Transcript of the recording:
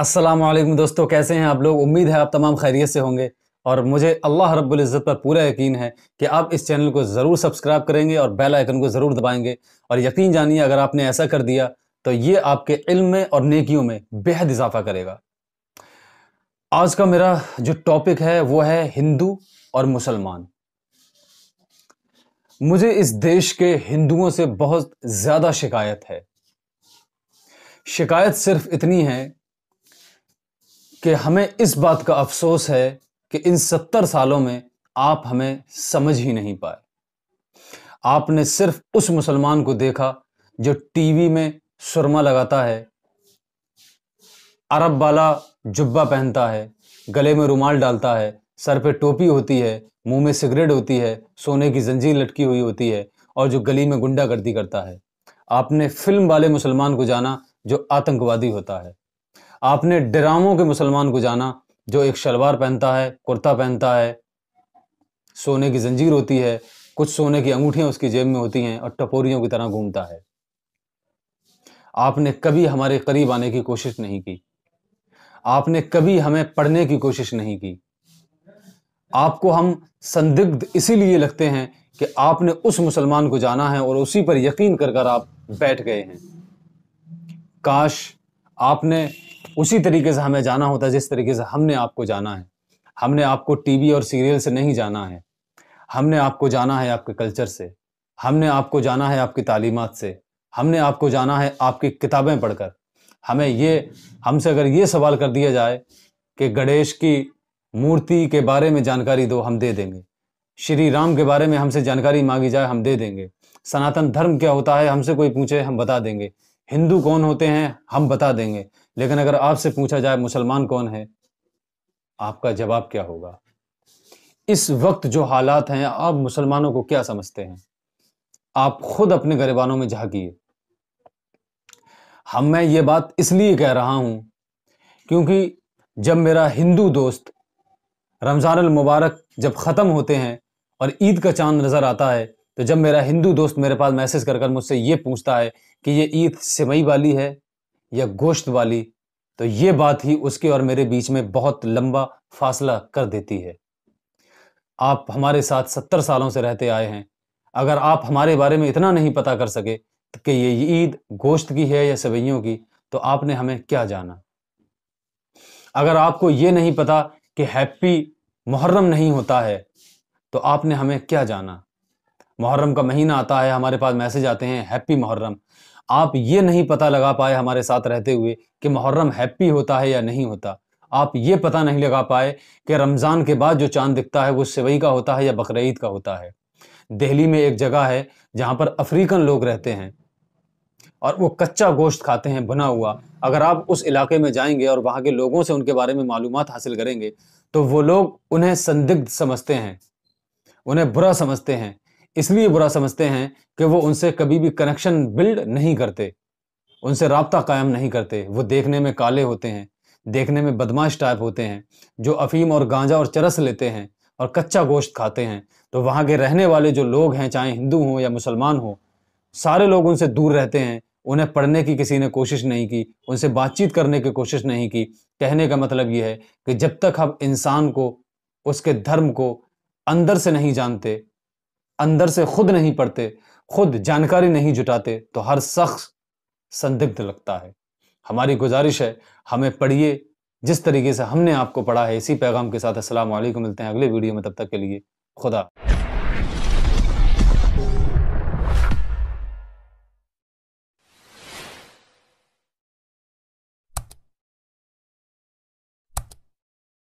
अस्सलाम वालेकुम दोस्तों कैसे हैं आप लोग उम्मीद है आप तमाम खैरियत से होंगे और मुझे अल्लाह रब्बुल इज़्ज़त पर पूरा यकीन है कि आप इस चैनल को ज़रूर सब्सक्राइब करेंगे और बेल आइकन को ज़रूर दबाएंगे और यकीन जानिए अगर आपने ऐसा कर दिया तो ये आपके इल्म में और नेकियों में बेहद इजाफा करेगा आज का मेरा जो टॉपिक है वो है हिंदू और मुसलमान मुझे इस देश के हिंदुओं से बहुत ज़्यादा शिकायत है शिकायत सिर्फ इतनी है कि हमें इस बात का अफसोस है कि इन सत्तर सालों में आप हमें समझ ही नहीं पाए आपने सिर्फ उस मुसलमान को देखा जो टीवी में सुरमा लगाता है अरब वाला जुब्बा पहनता है गले में रुमाल डालता है सर पे टोपी होती है मुंह में सिगरेट होती है सोने की जंजीर लटकी हुई होती है और जो गली में गुंडागर्दी करता है आपने फिल्म वाले मुसलमान को जाना जो आतंकवादी होता है आपने ड्रामों के मुसलमान को जाना जो एक शलवार पहनता है कुर्ता पहनता है सोने की जंजीर होती है कुछ सोने की अंगूठियां उसकी जेब में होती हैं और टपोरियों की तरह घूमता है आपने कभी हमारे करीब आने की कोशिश नहीं की आपने कभी हमें पढ़ने की कोशिश नहीं की आपको हम संदिग्ध इसीलिए लगते हैं कि आपने उस मुसलमान को जाना है और उसी पर यकीन कर कर आप बैठ गए हैं काश आपने उसी तरीके से हमें जाना होता है जिस तरीके से हमने आपको जाना है हमने आपको टीवी और सीरियल से नहीं जाना है हमने आपको जाना है आपके कल्चर से हमने आपको जाना है आपकी तालीमत से हमने आपको जाना है आपकी किताबें पढ़कर हमें ये हमसे अगर ये सवाल कर दिया जाए कि गणेश की मूर्ति के बारे में जानकारी दो हम दे देंगे श्री राम के बारे में हमसे जानकारी मांगी जाए हम दे देंगे सनातन धर्म क्या होता है हमसे कोई पूछे हम बता देंगे हिंदू कौन होते हैं हम बता देंगे लेकिन अगर आपसे पूछा जाए मुसलमान कौन है आपका जवाब क्या होगा इस वक्त जो हालात हैं आप मुसलमानों को क्या समझते हैं आप खुद अपने गरीबानों में झाकिए हम मैं ये बात इसलिए कह रहा हूं क्योंकि जब मेरा हिंदू दोस्त रमज़ान मुबारक जब ख़त्म होते हैं और ईद का चांद नज़र आता है तो जब मेरा हिंदू दोस्त मेरे पास मैसेज कर कर मुझसे ये पूछता है कि ये ईद सिमई वाली है या गोश्त वाली तो ये बात ही उसके और मेरे बीच में बहुत लंबा फासला कर देती है आप हमारे साथ सत्तर सालों से रहते आए हैं अगर आप हमारे बारे में इतना नहीं पता कर सके कि ये ईद गोश्त की है या सवैयों की तो आपने हमें क्या जाना अगर आपको ये नहीं पता कि हैप्पी मुहर्रम नहीं होता है तो आपने हमें क्या जाना मुहर्रम का महीना आता है हमारे पास मैसेज आते हैं हैप्पी मुहर्रम आप ये नहीं पता लगा पाए हमारे साथ रहते हुए कि मुहर्रम हैप्पी होता है या नहीं होता आप ये पता नहीं लगा पाए कि रमज़ान के बाद जो चांद दिखता है वो सिवई का होता है या बकरीद का होता है दिल्ली में एक जगह है जहाँ पर अफ्रीकन लोग रहते हैं और वो कच्चा गोश्त खाते हैं भुना हुआ अगर आप उस इलाके में जाएंगे और वहाँ के लोगों से उनके बारे में मालूम हासिल करेंगे तो वो लोग उन्हें संदिग्ध समझते हैं उन्हें बुरा समझते हैं इसलिए बुरा समझते हैं कि वो उनसे कभी भी कनेक्शन बिल्ड नहीं करते उनसे रबता कायम नहीं करते वो देखने में काले होते हैं देखने में बदमाश टाइप होते हैं जो अफीम और गांजा और चरस लेते हैं और कच्चा गोश्त खाते हैं तो वहाँ के रहने वाले जो लोग हैं चाहे हिंदू हों या मुसलमान हों सारे लोग उनसे दूर रहते हैं उन्हें पढ़ने की किसी ने कोशिश नहीं की उनसे बातचीत करने की कोशिश नहीं की कहने का मतलब यह है कि जब तक हम इंसान को उसके धर्म को अंदर से नहीं जानते अंदर से खुद नहीं पढ़ते खुद जानकारी नहीं जुटाते तो हर शख्स संदिग्ध लगता है हमारी गुजारिश है हमें पढ़िए जिस तरीके से हमने आपको पढ़ा है इसी पैगाम के साथ असल मिलते हैं अगले वीडियो में तब तक के लिए खुदा